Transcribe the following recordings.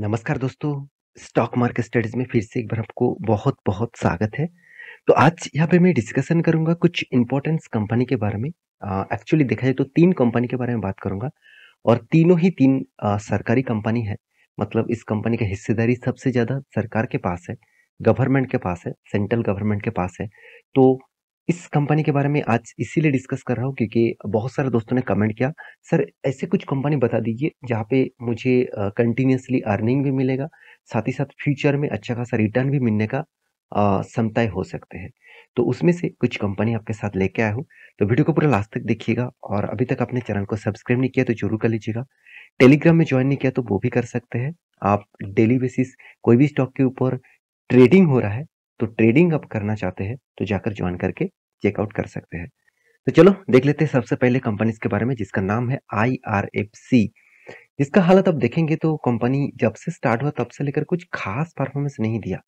नमस्कार दोस्तों stock market studies में फिर से एक बार आपको बहुत बहुत स्वागत है तो आज यहाँ पे मैं डिस्कशन करूंगा कुछ इंपॉर्टेंस कंपनी के बारे में एक्चुअली देखा जाए तो तीन कंपनी के बारे में बात करूँगा और तीनों ही तीन आ, सरकारी कंपनी है मतलब इस कंपनी का हिस्सेदारी सबसे ज़्यादा सरकार के पास है गवर्नमेंट के पास है सेंट्रल गवर्नमेंट के पास है तो इस कंपनी के बारे में आज इसीलिए डिस्कस कर रहा हूँ क्योंकि बहुत सारे दोस्तों ने कमेंट किया सर ऐसे कुछ कंपनी बता दीजिए जहाँ पे मुझे कंटिन्यूसली अर्निंग भी मिलेगा साथ ही साथ फ्यूचर में अच्छा खासा रिटर्न भी मिलने का क्षमताएं हो सकते हैं तो उसमें से कुछ कंपनी आपके साथ लेके आया हूँ तो वीडियो को पूरा लास्ट तक देखिएगा और अभी तक अपने चैनल को सब्सक्राइब नहीं किया तो जरूर कर लीजिएगा टेलीग्राम में ज्वाइन नहीं किया तो वो भी कर सकते हैं आप डेली बेसिस कोई भी स्टॉक के ऊपर ट्रेडिंग हो रहा है तो ट्रेडिंग आप करना चाहते हैं तो जाकर ज्वाइन करके चेकआउट कर सकते हैं तो चलो देख लेते हैं सबसे पहले कंपनीज के बारे में जिसका नाम है आई आर एफ सी जिसका हालत अब देखेंगे तो कंपनी जब से स्टार्ट हुआ तब से लेकर कुछ खास परफॉर्मेंस नहीं दिया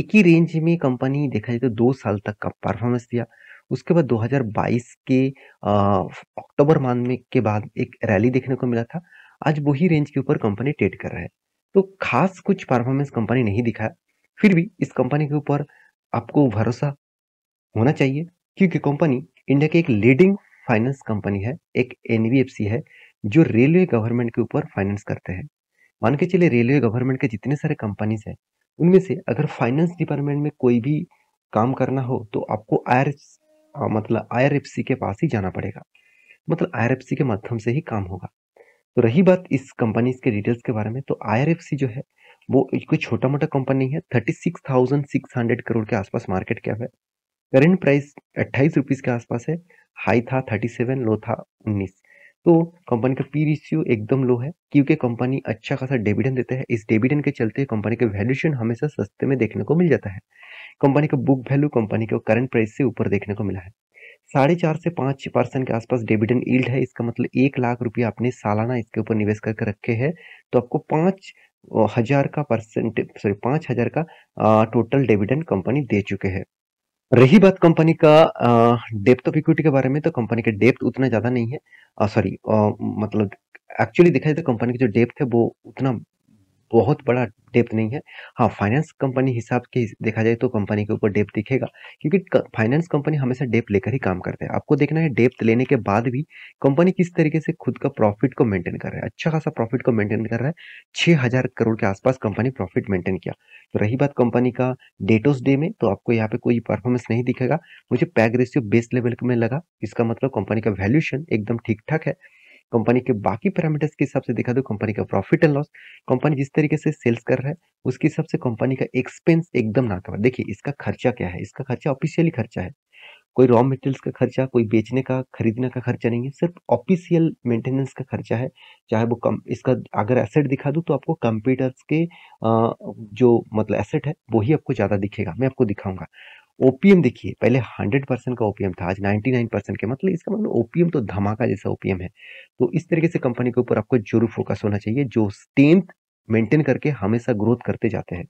एक ही रेंज में कंपनी देखा जाए तो दो साल तक का परफॉर्मेंस दिया उसके बाद 2022 के अक्टूबर माह में के बाद एक रैली देखने को मिला था आज वही रेंज के ऊपर कंपनी ट्रेड कर रहा है तो खास कुछ परफॉर्मेंस कंपनी नहीं दिखाया फिर भी इस कंपनी के ऊपर आपको भरोसा होना चाहिए क्योंकि कंपनी इंडिया की एक लीडिंग फाइनेंस कंपनी है एक एनबीएफसी है जो रेलवे गवर्नमेंट के ऊपर फाइनेंस करते हैं मान के चलिए रेलवे गवर्नमेंट के जितने सारे कंपनीज हैं उनमें से अगर फाइनेंस डिपार्टमेंट में कोई भी काम करना हो तो आपको आयर मतलब आई के पास ही जाना पड़ेगा मतलब आई के माध्यम से ही काम होगा तो रही बात इस कंपनी के डिटेल्स के बारे में तो आई जो है वो कोई छोटा मोटा कंपनी है thirty six thousand six hundred crore के आसपास मार्केट कैप है करेंट प्राइस अट्ठाईस रुपीज़ के आसपास है हाई था थर्टी सेवन लो था उन्नीस तो कंपनी का पी रेशियो एकदम लो है क्योंकि कंपनी अच्छा खासा डेविडेंड देता है इस डेविडेंड के चलते कंपनी का वैल्यूशन हमेशा सस्ते में देखने को मिल जाता है कंपनी का बुक वैल्यू कंपनी के करंट प्राइस से ऊपर देखने को मिला है साढ़े चार से पाँच परसेंट के आसपास डिविडेंड ईल्ड है इसका मतलब एक लाख रुपये आपने सालाना इसके ऊपर निवेश करके रखे हैं तो आपको पाँच हज़ार का परसेंट सॉरी पाँच हज़ार का टोटल डिविडेंड कंपनी दे चुके हैं रही बात कंपनी का डेप्थ ऑफ इक्विटी के बारे में तो कंपनी के डेप्थ उतना ज्यादा नहीं है सॉरी मतलब एक्चुअली देखा जाए तो कंपनी की जो डेप्थ है वो उतना बहुत बड़ा डेप्थ नहीं है हाँ फाइनेंस कंपनी हिसाब के देखा जाए तो कंपनी के ऊपर डेप्थ दिखेगा क्योंकि फाइनेंस कंपनी हमेशा डेप्थ लेकर ही काम करते हैं आपको देखना है डेप्थ लेने के बाद भी कंपनी किस तरीके से खुद का प्रॉफिट को मेंटेन कर रहा है अच्छा खासा प्रॉफिट को मेंटेन कर रहा है छः हज़ार करोड़ के आसपास कंपनी प्रॉफिट मेंटेन किया तो रही बात कंपनी का डेटोस डे में तो आपको यहाँ पे कोई परफॉर्मेंस नहीं दिखेगा मुझे पैग रेशियो बेस लेवल में लगा इसका मतलब कंपनी का वैल्यूशन एकदम ठीक ठाक है कंपनी के बाकी पैरामीटर्स के हिसाब से देखा तो कंपनी का प्रॉफिट एंड लॉस कंपनी जिस तरीके से सेल्स कर रहा है उसके हिसाब से कंपनी का एक्सपेंस एकदम ना कवर देखिए इसका खर्चा क्या है इसका खर्चा ऑफिशियली खर्चा है कोई रॉ मटेरियल्स का खर्चा कोई बेचने का खरीदने का खर्चा नहीं है सिर्फ ऑफिशियल मेंटेनेंस का खर्चा है चाहे वो कम इसका अगर एसेट दिखा दूँ तो आपको कंप्यूटर्स के जो मतलब एसेट है वही आपको ज़्यादा दिखेगा मैं आपको दिखाऊंगा ओपीएम देखिए पहले 100 परसेंट का ओपीएम था आज 99 परसेंट के मतलब इसका मतलब ओपीएम तो धमाका जैसा ओपीएम है तो इस तरीके से कंपनी के ऊपर आपको जरूर फोकस होना चाहिए जो स्टेंथ मेंटेन करके हमेशा ग्रोथ करते जाते हैं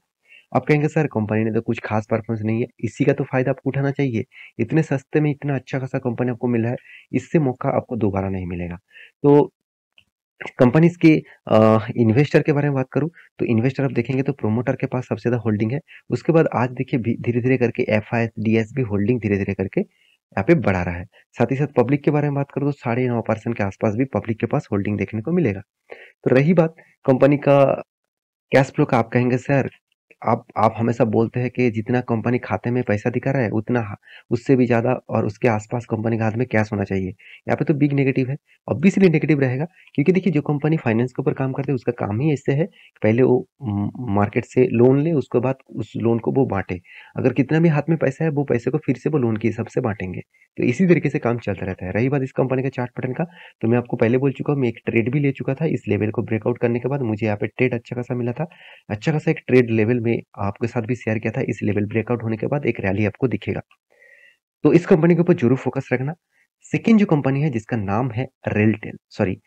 आप कहेंगे सर कंपनी ने तो कुछ खास परफॉर्मेंस नहीं है इसी का तो फायदा आपको उठाना चाहिए इतने सस्ते में इतना अच्छा खासा कंपनी आपको मिला है इससे मौका आपको दोबारा नहीं मिलेगा तो कंपनीज के इन्वेस्टर uh, के बारे में बात करूं तो इन्वेस्टर आप देखेंगे तो प्रोमोटर के पास सबसे ज़्यादा होल्डिंग है उसके बाद आज देखिए धीरे धीरे करके एफ आई भी होल्डिंग धीरे धीरे करके यहाँ पे बढ़ा रहा है साथ ही साथ पब्लिक के बारे में बात करूं तो साढ़े नौ परसेंट के आसपास भी पब्लिक के पास होल्डिंग देखने को मिलेगा तो रही बात कंपनी का कैश फ्लो का आप कहेंगे सर आप आप हमेशा बोलते हैं कि जितना कंपनी खाते में पैसा दिखा रहा है उतना उससे भी ज़्यादा और उसके आसपास कंपनी के हाथ में कैश होना चाहिए यहाँ पे तो बिग नेगेटिव है ऑब्वियसली नेगेटिव रहेगा क्योंकि देखिए जो कंपनी फाइनेंस के ऊपर काम करते है उसका काम ही ऐसे है पहले वो मार्केट से लोन ले उसके बाद उस लोन को वो बांटे अगर कितना भी हाथ में पैसा है वो पैसे को फिर से वो लोन के हिसाब से बांटेंगे तो इसी तरीके से काम चलता रहता है रही बात इस कंपनी का चार्ट पैटर्न का तो मैं आपको पहले बोल चुका हूँ मैं एक ट्रेड भी ले चुका था इस लेवल को ब्रेकआउट करने के बाद मुझे यहाँ पे ट्रेड अच्छा खासा मिला था अच्छा खासा एक ट्रेड लेवल में आपके साथ भी शेयर किया था इस लेवल ब्रेकआउट होने के बाद एक रैली आपको दिखेगा तो इस कंपनी के ऊपर जरूर फोकस रखना सेकेंड जो कंपनी है जिसका नाम है RailTel sorry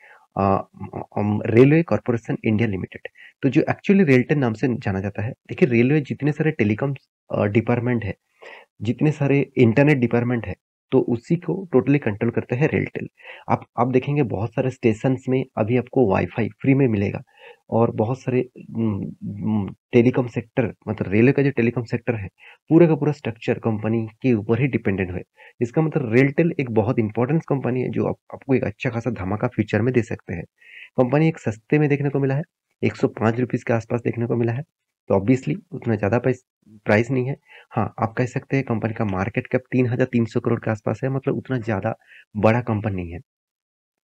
railway corporation India limited तो जो एक्चुअली रेलटेल नाम से जाना जाता है देखिए रेलवे जितने सारे टेलीकॉम डिपार्टमेंट है जितने सारे इंटरनेट डिपार्टमेंट है तो उसी को टोटली कंट्रोल करते हैं रेलटेल आप आप देखेंगे बहुत सारे स्टेशन में अभी आपको वाईफाई फ्री में मिलेगा और बहुत सारे टेलीकॉम सेक्टर मतलब रेलवे का जो टेलीकॉम सेक्टर है पूरा का पूरा स्ट्रक्चर कंपनी के ऊपर ही डिपेंडेंट है इसका मतलब रेलटेल एक बहुत इंपॉर्टेंट कंपनी है जो आप, आपको एक अच्छा खासा धमाका फ्यूचर में दे सकते हैं कंपनी एक सस्ते में देखने को मिला है एक सौ के आसपास देखने को मिला है तो ऑब्वियसली उतना ज़्यादा प्राइस नहीं है हाँ आप कह सकते हैं कंपनी का मार्केट कैप तीन हज़ार तीन सौ करोड़ के आसपास है मतलब उतना ज़्यादा बड़ा कंपनी नहीं है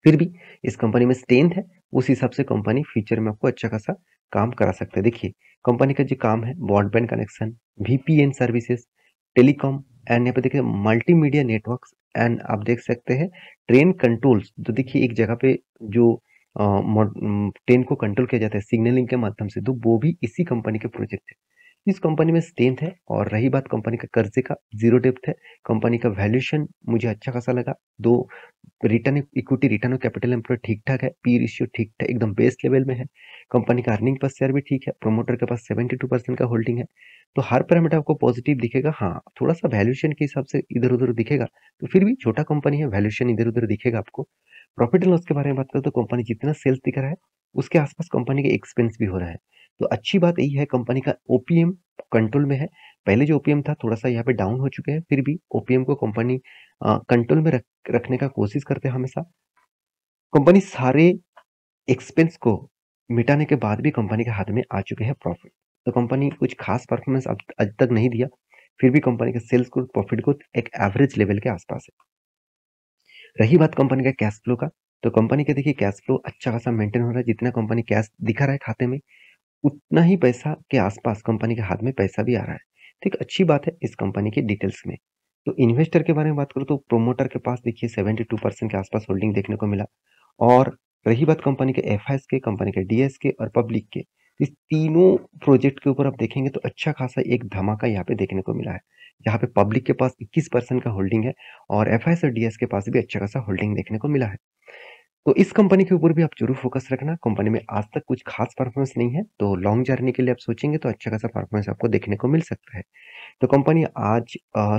फिर भी इस कंपनी में स्ट्रेंथ है उस हिसाब से कंपनी फ्यूचर में आपको अच्छा खासा काम करा सकते हैं देखिए कंपनी का जो काम है broadband connection VPN services telecom and यहाँ पे देखिए मल्टीमीडिया नेटवर्क्स एंड आप देख सकते हैं ट्रेन कंट्रोल्स तो देखिए एक जगह पे जो ट्रेन को कंट्रोल किया जाता है सिग्नलिंग के माध्यम से तो वो भी इसी कंपनी के प्रोजेक्ट है इस कंपनी में स्ट्रेंथ है और रही बात कंपनी का कर्जे का जीरो डेप्थ है कंपनी का वैल्यूशन मुझे अच्छा खासा लगा दो रिटर्न इक्विटी रिटर्न और कैपिटल एम्प्लॉय ठीक ठाक है पी रेशियो ठीक ठाक एकदम बेस्ट लेवल में है कंपनी का अर्निंग पर शेयर भी ठीक है प्रोमोटर के पास सेवेंटी टू परसेंट का होल्डिंग है तो हर पैरामीटर आपको पॉजिटिव दिखेगा हाँ थोड़ा सा वैल्यूशन के हिसाब से इधर उधर दिखेगा तो फिर भी छोटा कंपनी है वैल्यूशन इधर उधर दिखेगा आपको प्रॉफिट एंड लॉस के बारे में बात करें तो कंपनी जितना सेल्स दिख रहा है उसके आसपास कंपनी के एक्सपेंस भी हो रहा है तो अच्छी बात यही है कंपनी का ओपीएम कंट्रोल में है पहले जो ओपीएम था थोड़ा सा यहाँ पे डाउन हो चुके हैं फिर भी ओपीएम को कंपनी कंट्रोल में रख, रखने का कोशिश करते हैं हमेशा कंपनी सारे एक्सपेंस को मिटाने के बाद भी कंपनी के हाथ में आ चुके हैं प्रॉफिट तो कंपनी कुछ खास परफॉर्मेंस अब आज तक नहीं दिया फिर भी कंपनी के सेल्स ग्रोथ प्रॉफिट ग्रोथ एक एवरेज लेवल के आसपास है रही बात कंपनी का कैश फ्लो का तो कंपनी का देखिए कैश फ्लो अच्छा खासा मेंटेन हो रहा है जितना कंपनी कैश दिखा रहा है खाते में उतना ही पैसा के आसपास कंपनी के हाथ में पैसा भी आ रहा है ठीक तो अच्छी बात है इस कंपनी की डिटेल्स में तो इन्वेस्टर के बारे में बात करूँ तो प्रोमोटर के पास देखिए सेवेंटी टू परसेंट के आसपास होल्डिंग देखने को मिला और रही बात कंपनी के एफ के कंपनी के डीएस के और पब्लिक के इस तीनों प्रोजेक्ट के ऊपर आप देखेंगे तो अच्छा खासा एक धमाका यहाँ पे देखने को मिला है यहाँ पे पब्लिक के पास 21 परसेंट का होल्डिंग है और एफ और डी के पास भी अच्छा खासा होल्डिंग देखने को मिला है तो इस कंपनी के ऊपर भी आप जरूर फोकस रखना कंपनी में आज तक कुछ खास परफॉर्मेंस नहीं है तो लॉन्ग जर्नी के लिए आप सोचेंगे तो अच्छा खासा परफॉर्मेंस आपको देखने को मिल सकता है तो कंपनी आज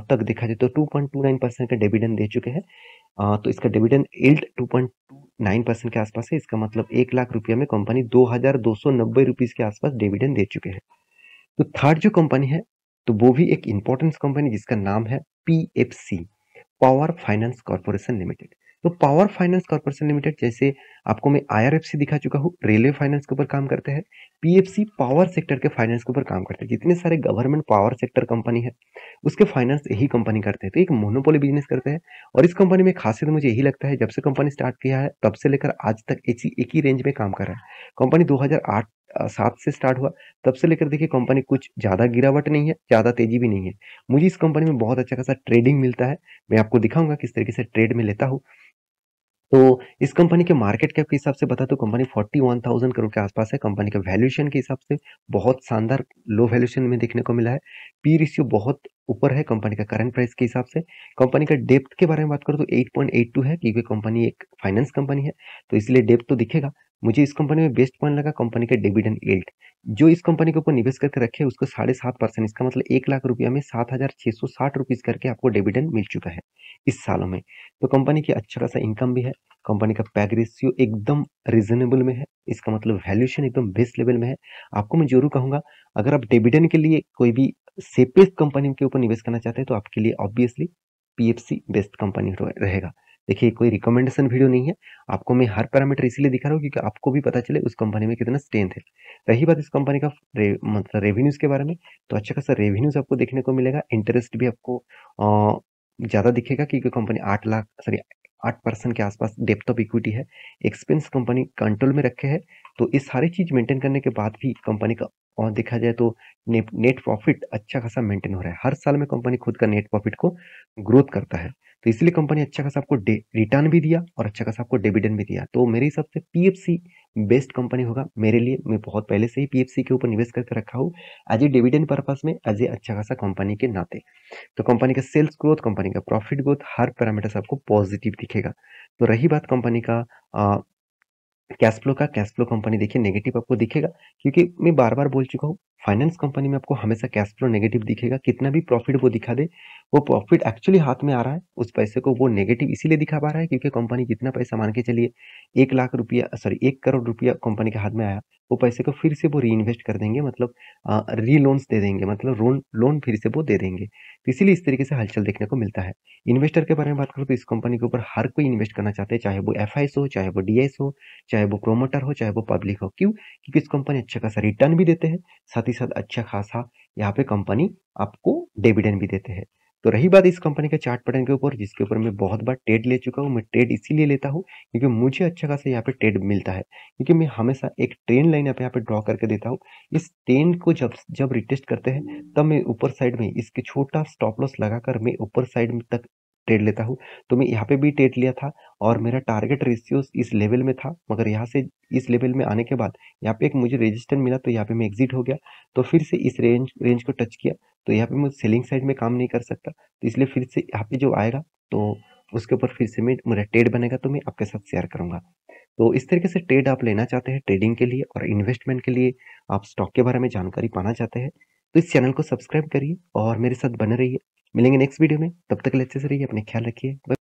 तक देखा जाए तो 2.29 परसेंट का डिविडेंड दे चुके हैं तो इसका dividend yield two point two nine percent के आसपास है इसका मतलब एक लाख रुपया में कंपनी दो हजार दो सौ नब्बे रुपीज के आसपास डिविडेंड दे चुके हैं तो थर्ड जो कंपनी है तो वो भी एक इंपॉर्टेंस कंपनी जिसका नाम है P F C power finance corporation limited तो पावर फाइनेंस कॉर्पोरेशन लिमिटेड जैसे आपको मैं आईआरएफसी दिखा चुका हूँ रेलवे फाइनेंस के ऊपर काम करते हैं पीएफसी पावर सेक्टर के फाइनेंस के ऊपर काम करते हैं जितने सारे गवर्नमेंट पावर सेक्टर कंपनी है उसके फाइनेंस यही कंपनी करते हैं तो एक मोनोपोली बिजनेस करते हैं और इस कंपनी में खासियत मुझे यही लगता है जब से कंपनी स्टार्ट किया है तब से लेकर आज तक इसी एक ही रेंज में काम कर रहा है कंपनी दो सात से स्टार्ट हुआ तब से लेकर देखिए कंपनी कुछ ज़्यादा गिरावट नहीं है ज़्यादा तेजी भी नहीं है मुझे इस कंपनी में बहुत अच्छा खासा ट्रेडिंग मिलता है मैं आपको दिखाऊंगा किस तरीके से ट्रेड में लेता हूँ तो इस कंपनी के मार्केट कैप के हिसाब से बता तो कंपनी 41,000 करोड़ के आसपास है कंपनी के वैल्यूएशन के हिसाब से बहुत शानदार लो वैल्यूएशन में देखने को मिला है पी रेशियो बहुत ऊपर है कंपनी का करंट प्राइस के हिसाब से कंपनी का डेप्थ के बारे में बात करो तो 8.82 है क्योंकि कंपनी एक फाइनेंस कंपनी है तो इसलिए डेप्थ तो दिखेगा मुझे इस कंपनी में बेस्ट पॉइंट लगा कंपनी का डिविडेंड एल्ट जो इस कंपनी के ऊपर निवेश करके रखे उसको साढ़े सात परसेंट इसका मतलब एक लाख रुपया में सात हज़ार छह सौ साठ रुपीज़ करके आपको डिविडेंड मिल चुका है इस सालों में तो कंपनी की अच्छा खासा इनकम भी है कंपनी का पैग रेशियो एकदम रिजनेबल में है इसका मतलब वैल्यूशन एकदम बेस्ट लेवल में है आपको मैं जरूर कहूंगा अगर आप डिविडेंड के लिए कोई भी सेफेस्ट कंपनी के ऊपर निवेश करना चाहते हैं तो आपके लिए ऑब्वियसली पीएफसी बेस्ट कंपनी रहेगा देखिए कोई रिकमेंडेशन वीडियो नहीं है आपको मैं हर पैरामीटर इसीलिए दिखा रहा हूँ क्योंकि आपको भी पता चले उस कंपनी में कितना स्ट्रेंथ है रही बात इस कंपनी का रे, मतलब रेवेन्यूज़ के बारे में तो अच्छा खासा रेवेन्यूज़ आपको देखने को मिलेगा इंटरेस्ट भी आपको ज़्यादा दिखेगा क्योंकि कंपनी आठ लाख सॉरी आठ परसेंट के आसपास डेप्थ ऑफ इक्विटी है एक्सपेंस कंपनी कंट्रोल में रखे है तो ये सारी चीज़ मेंटेन करने के बाद भी कंपनी का और देखा जाए तो ने, नेट प्रॉफिट अच्छा खासा मेंटेन हो रहा है हर साल में कंपनी खुद का नेट प्रॉफिट को ग्रोथ करता है तो इसलिए कंपनी अच्छा खासा आपको रिटर्न भी दिया और अच्छा खासा आपको डिविडेंड भी दिया तो मेरे हिसाब से पीएफसी बेस्ट कंपनी होगा मेरे लिए मैं बहुत पहले से ही पीएफसी के ऊपर निवेश करके रखा हूँ एज ए डिविडेंड पर्पज में एज ए अच्छा खासा कंपनी के नाते तो कंपनी का सेल्स ग्रोथ कंपनी का प्रॉफिट ग्रोथ हर पैरामीटर आपको पॉजिटिव दिखेगा तो रही बात कंपनी का कैश फ्लो का कैश फ्लो कंपनी देखिए नेगेटिव आपको दिखेगा क्योंकि मैं बार बार बोल चुका हूँ फाइनेंस कंपनी में आपको हमेशा कैश फ्लो नेगेटिव दिखेगा कितना भी प्रॉफिट वो दिखा दे वो प्रॉफिट एक्चुअली हाथ में आ रहा है उस पैसे को वो नेगेटिव इसीलिए दिखा पा रहा है क्योंकि कंपनी जितना पैसा मान के चलिए एक लाख रुपया सॉरी एक करोड़ रुपया कंपनी के हाथ में आया वो पैसे को फिर से वो री इन्वेस्ट कर देंगे मतलब री लोन्स दे देंगे मतलब लोन लोन फिर से वो दे देंगे तो इसीलिए इस तरीके से हलचल देखने को मिलता है इन्वेस्टर के बारे में बात करूँ तो इस कंपनी के ऊपर हर कोई इन्वेस्ट करना चाहते हैं चाहे वो एफ हो चाहे वो डी हो चाहे वो प्रोमोटर हो चाहे वो पब्लिक हो क्यों क्योंकि इस कंपनी अच्छा खासा रिटर्न भी देते हैं साथ ही साथ अच्छा खासा यहाँ पे कंपनी आपको डिविडेंड भी देते हैं तो रही बात इस कंपनी के चार्ट पैटर्न के ऊपर जिसके ऊपर मैं बहुत बार ट्रेड ले चुका हूँ मैं ट्रेड इसीलिए लेता हूँ क्योंकि मुझे अच्छा खासा यहाँ पे ट्रेड मिलता है क्योंकि मैं हमेशा एक ट्रेन लाइन यहाँ पे यहाँ पे ड्रॉ करके देता हूँ इस ट्रेन को जब जब रिटेस्ट करते हैं तब मैं ऊपर साइड में इसके छोटा स्टॉप लॉस लगाकर मैं ऊपर साइड तक ट्रेड लेता हूँ तो मैं यहाँ पे भी ट्रेड लिया था और मेरा टारगेट रेशियो इस लेवल में था मगर यहाँ से इस लेवल में आने के बाद यहाँ पे एक मुझे रेजिस्टेंस मिला तो यहाँ पे मैं एग्जिट हो गया तो फिर से इस रेंज रेंज को टच किया तो यहाँ पे मैं सेलिंग साइड में काम नहीं कर सकता तो इसलिए फिर से यहाँ पे जो आएगा तो उसके ऊपर फिर से मैं मेरा ट्रेड बनेगा तो मैं आपके साथ शेयर करूँगा तो इस तरीके से ट्रेड आप लेना चाहते हैं ट्रेडिंग के लिए और इन्वेस्टमेंट के लिए आप स्टॉक के बारे में जानकारी पाना चाहते हैं तो इस चैनल को सब्सक्राइब करिए और मेरे साथ बने रहिए मिलेंगे नेक्स्ट वीडियो में तब तक अच्छे से रहिए अपने ख्याल रखिए